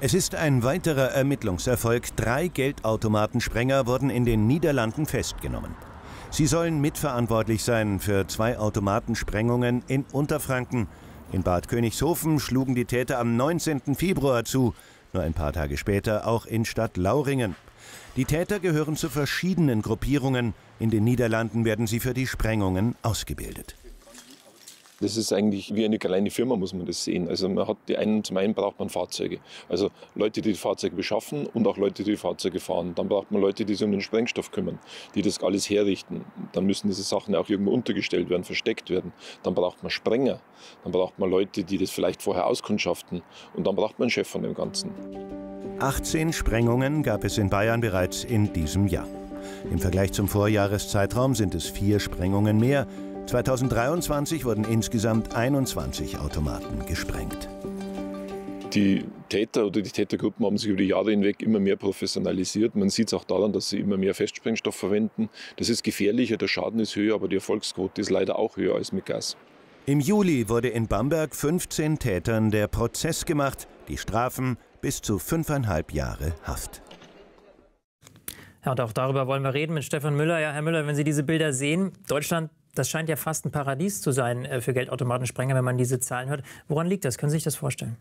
Es ist ein weiterer Ermittlungserfolg. Drei Geldautomatensprenger wurden in den Niederlanden festgenommen. Sie sollen mitverantwortlich sein für zwei Automatensprengungen in Unterfranken. In Bad Königshofen schlugen die Täter am 19. Februar zu, nur ein paar Tage später auch in Stadt Lauringen. Die Täter gehören zu verschiedenen Gruppierungen. In den Niederlanden werden sie für die Sprengungen ausgebildet. Das ist eigentlich wie eine kleine Firma, muss man das sehen. Also man hat die einen, zum einen braucht man Fahrzeuge. Also Leute, die, die Fahrzeuge beschaffen und auch Leute, die, die Fahrzeuge fahren. Dann braucht man Leute, die sich um den Sprengstoff kümmern, die das alles herrichten. Dann müssen diese Sachen auch irgendwo untergestellt werden, versteckt werden. Dann braucht man Sprenger. Dann braucht man Leute, die das vielleicht vorher auskundschaften. Und dann braucht man einen Chef von dem Ganzen. 18 Sprengungen gab es in Bayern bereits in diesem Jahr. Im Vergleich zum Vorjahreszeitraum sind es vier Sprengungen mehr. 2023 wurden insgesamt 21 Automaten gesprengt. Die Täter oder die Tätergruppen haben sich über die Jahre hinweg immer mehr professionalisiert. Man sieht es auch daran, dass sie immer mehr Festsprengstoff verwenden. Das ist gefährlicher, der Schaden ist höher, aber die Erfolgsquote ist leider auch höher als mit Gas. Im Juli wurde in Bamberg 15 Tätern der Prozess gemacht. Die Strafen bis zu fünfeinhalb Jahre Haft. Ja, und auch darüber wollen wir reden mit Stefan Müller. Ja, Herr Müller, wenn Sie diese Bilder sehen, Deutschland das scheint ja fast ein Paradies zu sein äh, für Geldautomatensprenger, wenn man diese Zahlen hört. Woran liegt das? Können Sie sich das vorstellen?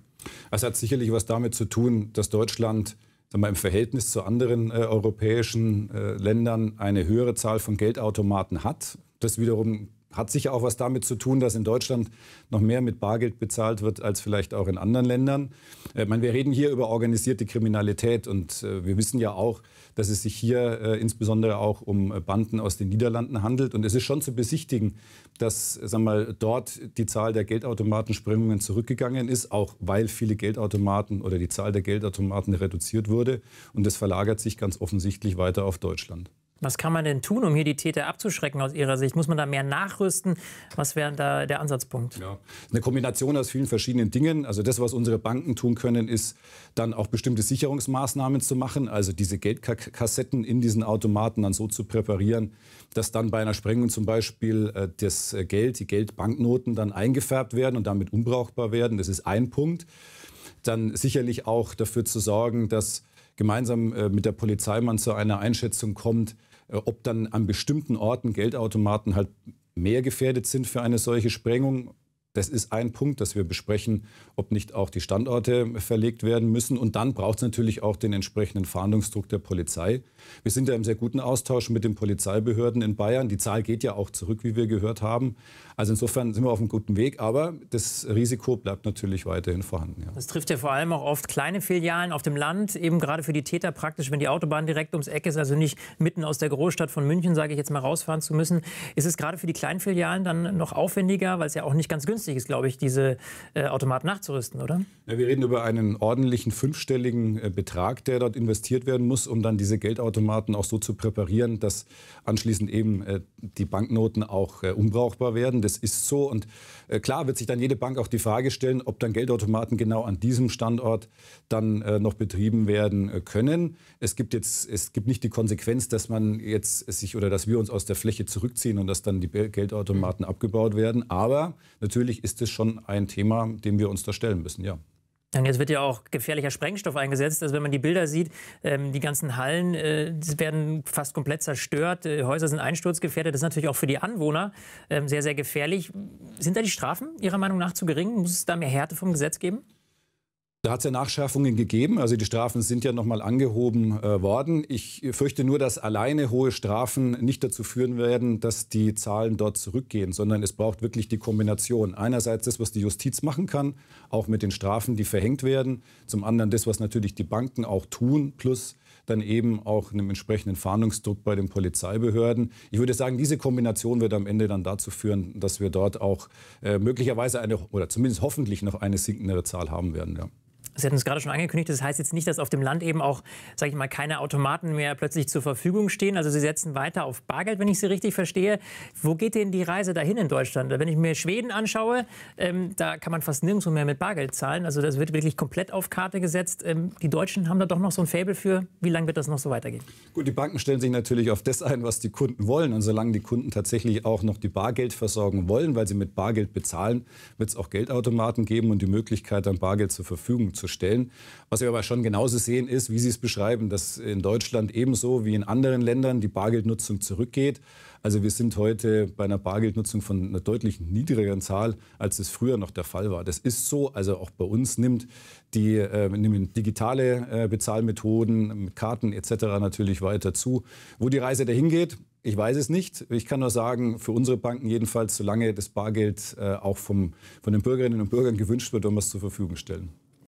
Es hat sicherlich was damit zu tun, dass Deutschland wir, im Verhältnis zu anderen äh, europäischen äh, Ländern eine höhere Zahl von Geldautomaten hat. Das wiederum hat sicher auch was damit zu tun, dass in Deutschland noch mehr mit Bargeld bezahlt wird als vielleicht auch in anderen Ländern. Äh, meine, wir reden hier über organisierte Kriminalität und äh, wir wissen ja auch, dass es sich hier äh, insbesondere auch um äh, Banden aus den Niederlanden handelt. Und es ist schon zu besichtigen, dass sagen wir mal, dort die Zahl der Geldautomatensprengungen zurückgegangen ist, auch weil viele Geldautomaten oder die Zahl der Geldautomaten reduziert wurde. Und das verlagert sich ganz offensichtlich weiter auf Deutschland. Was kann man denn tun, um hier die Täter abzuschrecken aus Ihrer Sicht? Muss man da mehr nachrüsten? Was wäre da der Ansatzpunkt? Ja, eine Kombination aus vielen verschiedenen Dingen. Also das, was unsere Banken tun können, ist dann auch bestimmte Sicherungsmaßnahmen zu machen. Also diese Geldkassetten in diesen Automaten dann so zu präparieren, dass dann bei einer Sprengung zum Beispiel äh, das Geld, die Geldbanknoten dann eingefärbt werden und damit unbrauchbar werden. Das ist ein Punkt. Dann sicherlich auch dafür zu sorgen, dass gemeinsam äh, mit der Polizei man zu einer Einschätzung kommt, äh, ob dann an bestimmten Orten Geldautomaten halt mehr gefährdet sind für eine solche Sprengung das ist ein Punkt, dass wir besprechen, ob nicht auch die Standorte verlegt werden müssen. Und dann braucht es natürlich auch den entsprechenden Fahndungsdruck der Polizei. Wir sind ja im sehr guten Austausch mit den Polizeibehörden in Bayern. Die Zahl geht ja auch zurück, wie wir gehört haben. Also insofern sind wir auf einem guten Weg. Aber das Risiko bleibt natürlich weiterhin vorhanden. Ja. Das trifft ja vor allem auch oft kleine Filialen auf dem Land, eben gerade für die Täter praktisch, wenn die Autobahn direkt ums Eck ist, also nicht mitten aus der Großstadt von München, sage ich jetzt mal, rausfahren zu müssen. Ist es gerade für die kleinen Filialen dann noch aufwendiger, weil es ja auch nicht ganz günstig ist? günstig ist, glaube ich, diese äh, Automaten nachzurüsten, oder? Ja, wir reden über einen ordentlichen fünfstelligen äh, Betrag, der dort investiert werden muss, um dann diese Geldautomaten auch so zu präparieren, dass anschließend eben äh, die Banknoten auch äh, unbrauchbar werden. Das ist so. Und äh, klar wird sich dann jede Bank auch die Frage stellen, ob dann Geldautomaten genau an diesem Standort dann äh, noch betrieben werden können. Es gibt jetzt, es gibt nicht die Konsequenz, dass man jetzt sich oder dass wir uns aus der Fläche zurückziehen und dass dann die Geldautomaten abgebaut werden. Aber natürlich natürlich ist das schon ein Thema, dem wir uns da stellen müssen, ja. Und jetzt wird ja auch gefährlicher Sprengstoff eingesetzt. Also wenn man die Bilder sieht, ähm, die ganzen Hallen äh, werden fast komplett zerstört, äh, Häuser sind einsturzgefährdet. Das ist natürlich auch für die Anwohner ähm, sehr, sehr gefährlich. Sind da die Strafen Ihrer Meinung nach zu gering? Muss es da mehr Härte vom Gesetz geben? Da hat es ja Nachschärfungen gegeben. Also die Strafen sind ja nochmal angehoben äh, worden. Ich fürchte nur, dass alleine hohe Strafen nicht dazu führen werden, dass die Zahlen dort zurückgehen, sondern es braucht wirklich die Kombination. Einerseits das, was die Justiz machen kann, auch mit den Strafen, die verhängt werden. Zum anderen das, was natürlich die Banken auch tun, plus dann eben auch einem entsprechenden Fahndungsdruck bei den Polizeibehörden. Ich würde sagen, diese Kombination wird am Ende dann dazu führen, dass wir dort auch äh, möglicherweise eine oder zumindest hoffentlich noch eine sinkendere Zahl haben werden. Ja. Sie hatten es gerade schon angekündigt, das heißt jetzt nicht, dass auf dem Land eben auch, sage ich mal, keine Automaten mehr plötzlich zur Verfügung stehen. Also Sie setzen weiter auf Bargeld, wenn ich Sie richtig verstehe. Wo geht denn die Reise dahin in Deutschland? Wenn ich mir Schweden anschaue, ähm, da kann man fast nirgendwo mehr mit Bargeld zahlen. Also das wird wirklich komplett auf Karte gesetzt. Ähm, die Deutschen haben da doch noch so ein Faible für. Wie lange wird das noch so weitergehen? Gut, die Banken stellen sich natürlich auf das ein, was die Kunden wollen. Und solange die Kunden tatsächlich auch noch die Bargeldversorgung wollen, weil sie mit Bargeld bezahlen, wird es auch Geldautomaten geben und die Möglichkeit, dann Bargeld zur Verfügung zu stellen. Was wir aber schon genauso sehen ist, wie Sie es beschreiben, dass in Deutschland ebenso wie in anderen Ländern die Bargeldnutzung zurückgeht. Also wir sind heute bei einer Bargeldnutzung von einer deutlich niedrigeren Zahl, als es früher noch der Fall war. Das ist so, also auch bei uns nimmt die äh, nimmt digitale äh, Bezahlmethoden, mit Karten etc. natürlich weiter zu. Wo die Reise dahin geht, ich weiß es nicht. Ich kann nur sagen, für unsere Banken jedenfalls, solange das Bargeld äh, auch vom, von den Bürgerinnen und Bürgern gewünscht wird, werden wir es zur Verfügung stellen.